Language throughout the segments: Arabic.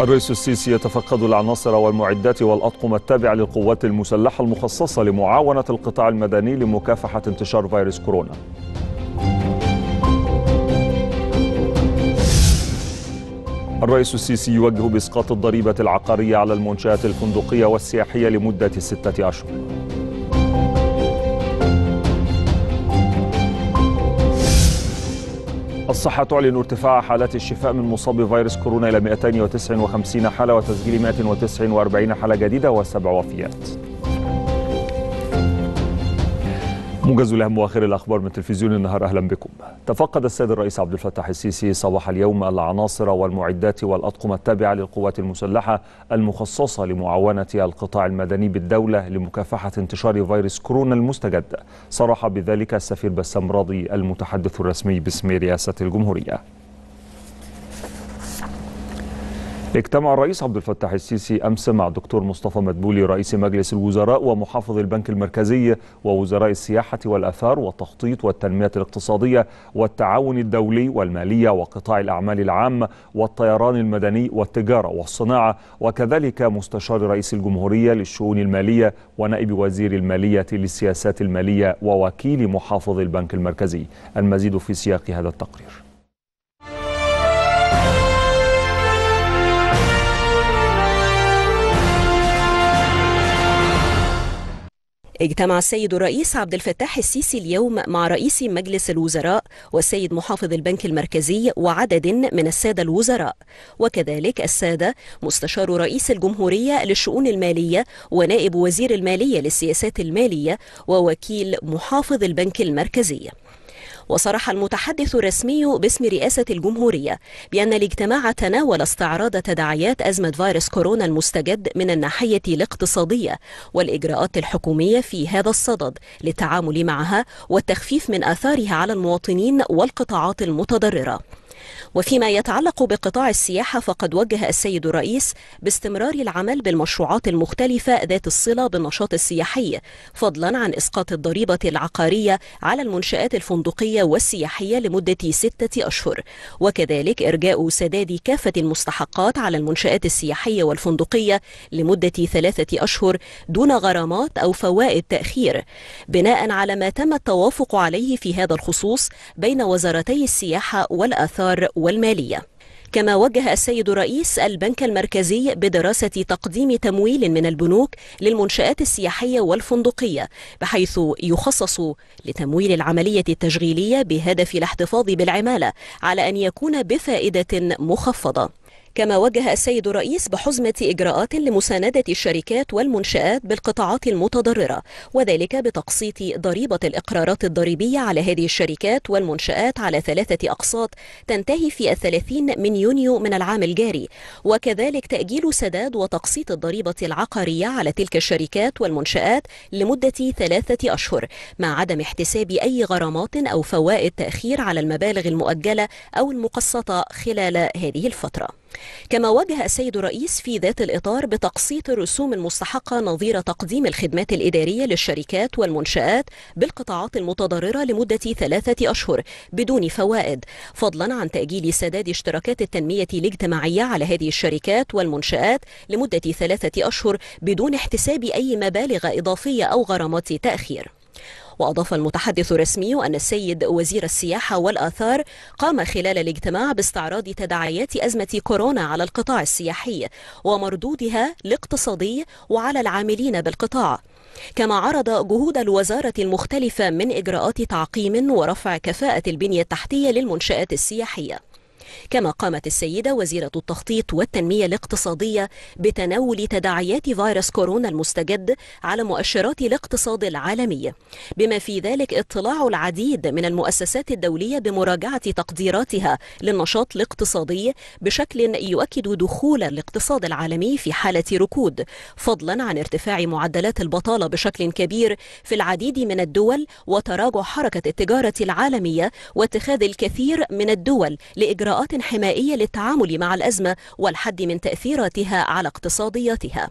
الرئيس السيسي يتفقد العناصر والمعدات والأطقم التابعة للقوات المسلحة المخصصة لمعاونة القطاع المدني لمكافحة انتشار فيروس كورونا الرئيس السيسي يوجه بإسقاط الضريبة العقارية على المنشآت الفندقية والسياحية لمدة ستة أشهر الصحة تعلن ارتفاع حالات الشفاء من مصاب فيروس كورونا إلى 259 حالة وتسجيل 149 حالة جديدة وسبع وفيات موجز الأهم وآخر الأخبار من تلفزيون النهار أهلا بكم تفقد السيد الرئيس عبد الفتاح السيسي صباح اليوم العناصر والمعدات والأطقم التابعة للقوات المسلحة المخصصة لمعاونة القطاع المدني بالدولة لمكافحة انتشار فيروس كورونا المستجد صرح بذلك السفير بسام راضي المتحدث الرسمي باسم رئاسة الجمهورية اجتمع الرئيس عبد الفتاح السيسي امس مع الدكتور مصطفى مدبولي رئيس مجلس الوزراء ومحافظ البنك المركزي ووزراء السياحه والاثار والتخطيط والتنميه الاقتصاديه والتعاون الدولي والماليه وقطاع الاعمال العامه والطيران المدني والتجاره والصناعه وكذلك مستشار رئيس الجمهوريه للشؤون الماليه ونائب وزير الماليه للسياسات الماليه ووكيل محافظ البنك المركزي المزيد في سياق هذا التقرير اجتمع السيد الرئيس عبد الفتاح السيسي اليوم مع رئيس مجلس الوزراء والسيد محافظ البنك المركزي وعدد من السادة الوزراء وكذلك السادة مستشار رئيس الجمهورية للشؤون المالية ونائب وزير المالية للسياسات المالية ووكيل محافظ البنك المركزي وصرح المتحدث الرسمي باسم رئاسة الجمهورية بأن الاجتماع تناول استعراض تداعيات أزمة فيروس كورونا المستجد من الناحية الاقتصادية والإجراءات الحكومية في هذا الصدد للتعامل معها والتخفيف من آثارها على المواطنين والقطاعات المتضررة وفيما يتعلق بقطاع السياحة فقد وجه السيد الرئيس باستمرار العمل بالمشروعات المختلفة ذات الصلة بالنشاط السياحي فضلا عن إسقاط الضريبة العقارية على المنشآت الفندقية والسياحية لمدة ستة أشهر وكذلك إرجاء سداد كافة المستحقات على المنشآت السياحية والفندقية لمدة ثلاثة أشهر دون غرامات أو فوائد تأخير بناء على ما تم التوافق عليه في هذا الخصوص بين وزارتي السياحة والآثار الاستثمار والمالية كما وجه السيد رئيس البنك المركزي بدراسة تقديم تمويل من البنوك للمنشآت السياحية والفندقية بحيث يخصص لتمويل العملية التشغيلية بهدف الاحتفاظ بالعمالة على أن يكون بفائدة مخفضة كما وجه السيد الرئيس بحزمة إجراءات لمساندة الشركات والمنشآت بالقطاعات المتضررة وذلك بتقسيط ضريبة الإقرارات الضريبية على هذه الشركات والمنشآت على ثلاثة أقساط تنتهي في الثلاثين من يونيو من العام الجاري وكذلك تأجيل سداد وتقسيط الضريبة العقارية على تلك الشركات والمنشآت لمدة ثلاثة أشهر مع عدم احتساب أي غرامات أو فوائد تأخير على المبالغ المؤجلة أو المقسطة خلال هذه الفترة كما واجه السيد الرئيس في ذات الإطار بتقسيط الرسوم المستحقة نظير تقديم الخدمات الإدارية للشركات والمنشآت بالقطاعات المتضررة لمدة ثلاثة أشهر بدون فوائد فضلا عن تأجيل سداد اشتراكات التنمية الاجتماعية على هذه الشركات والمنشآت لمدة ثلاثة أشهر بدون احتساب أي مبالغ إضافية أو غرامات تأخير وأضاف المتحدث الرسمي أن السيد وزير السياحة والآثار قام خلال الاجتماع باستعراض تداعيات أزمة كورونا على القطاع السياحي ومردودها الاقتصادي وعلى العاملين بالقطاع كما عرض جهود الوزارة المختلفة من إجراءات تعقيم ورفع كفاءة البنية التحتية للمنشآت السياحية كما قامت السيدة وزيرة التخطيط والتنمية الاقتصادية بتناول تداعيات فيروس كورونا المستجد على مؤشرات الاقتصاد العالمي بما في ذلك اطلاع العديد من المؤسسات الدولية بمراجعة تقديراتها للنشاط الاقتصادي بشكل يؤكد دخول الاقتصاد العالمي في حالة ركود فضلا عن ارتفاع معدلات البطالة بشكل كبير في العديد من الدول وتراجع حركة التجارة العالمية واتخاذ الكثير من الدول لإجراءات إجراءات حمائية للتعامل مع الأزمة والحد من تأثيراتها على اقتصادياتها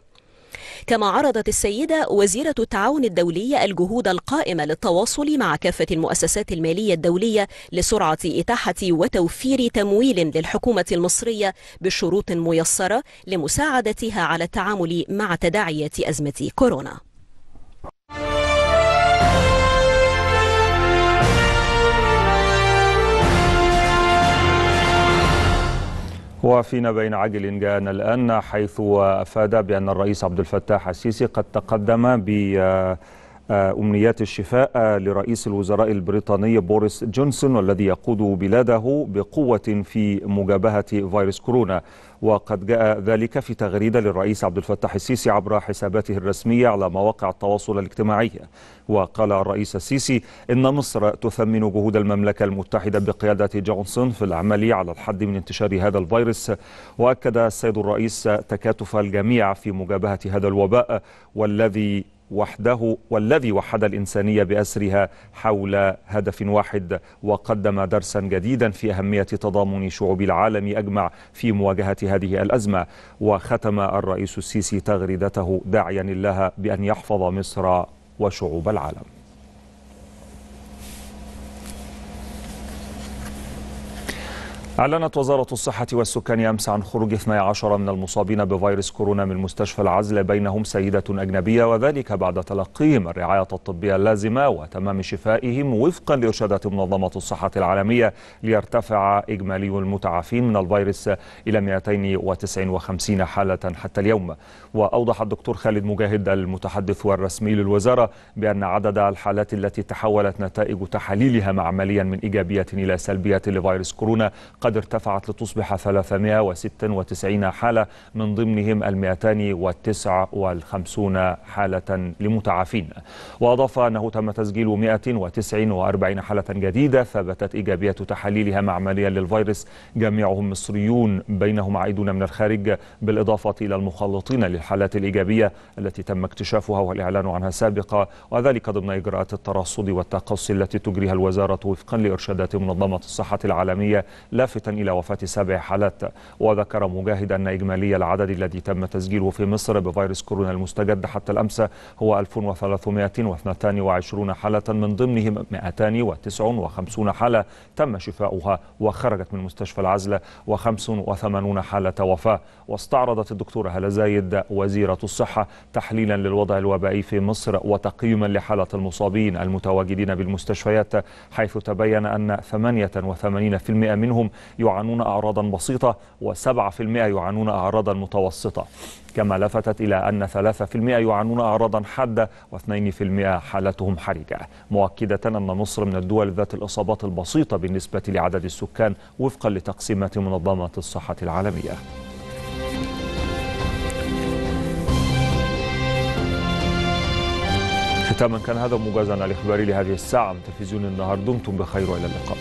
كما عرضت السيدة وزيرة التعاون الدولي الجهود القائمة للتواصل مع كافة المؤسسات المالية الدولية لسرعة إتاحة وتوفير تمويل للحكومة المصرية بشروط ميسرة لمساعدتها على التعامل مع تداعيات أزمة كورونا وفينا بين عجل جاءنا الآن حيث أفاد بأن الرئيس عبد الفتاح السيسي قد تقدم ب آه، أمنيات الشفاء آه، لرئيس الوزراء البريطاني بوريس جونسون والذي يقود بلاده بقوة في مجابهة فيروس كورونا وقد جاء ذلك في تغريدة للرئيس عبد الفتاح السيسي عبر حساباته الرسمية على مواقع التواصل الاجتماعي وقال الرئيس السيسي إن مصر تثمن جهود المملكة المتحدة بقيادة جونسون في العمل على الحد من انتشار هذا الفيروس وأكد السيد الرئيس تكاتف الجميع في مجابهة هذا الوباء والذي وحده والذي وحد الإنسانية بأسرها حول هدف واحد وقدم درسا جديدا في أهمية تضامن شعوب العالم أجمع في مواجهة هذه الأزمة وختم الرئيس السيسي تغريدته داعيا الله بأن يحفظ مصر وشعوب العالم أعلنت وزارة الصحة والسكان أمس عن خروج 12 من المصابين بفيروس كورونا من مستشفى العزل بينهم سيدة أجنبية وذلك بعد تلقيهم الرعاية الطبية اللازمة وتمام شفائهم وفقا لإرشادات منظمة الصحة العالمية ليرتفع إجمالي المتعافين من الفيروس إلى 259 حالة حتى اليوم وأوضح الدكتور خالد مجاهد المتحدث والرسمي للوزارة بأن عدد الحالات التي تحولت نتائج تحاليلها معمليا من إيجابية إلى سلبية لفيروس كورونا قد قد ارتفعت لتصبح 396 حالة من ضمنهم ال 259 حالة لمتعافين وأضاف أنه تم تسجيل 149 حالة جديدة ثبتت إيجابية تحاليلها معمليا للفيروس جميعهم مصريون بينهم عائدون من الخارج بالإضافة إلى المخلطين للحالات الإيجابية التي تم اكتشافها والإعلان عنها سابقا وذلك ضمن إجراءات الترصد والتقصي التي تجريها الوزارة وفقا لإرشادات منظمة الصحة العالمية لافتة لافتا إلى وفاة سبع حالات وذكر مجاهد أن إجمالي العدد الذي تم تسجيله في مصر بفيروس كورونا المستجد حتى الأمس هو 1322 حالة من ضمنهم 259 حالة تم شفاؤها وخرجت من مستشفى العزلة و85 حالة وفاة واستعرضت الدكتورة هلا زايد وزيرة الصحة تحليلا للوضع الوبائي في مصر وتقييما لحالة المصابين المتواجدين بالمستشفيات حيث تبين أن 88% منهم يعانون أعراضا بسيطة و7% يعانون أعراضا متوسطة كما لفتت إلى أن 3% يعانون أعراضا حادة و2% حالتهم حرجة مؤكدة أن مصر من الدول ذات الإصابات البسيطة بالنسبة لعدد السكان وفقا لتقسيمات منظمة الصحة العالمية ختاما كان هذا مجازا الإخباري لهذه الساعة من تلفزيون النهار دمتم بخير وإلى اللقاء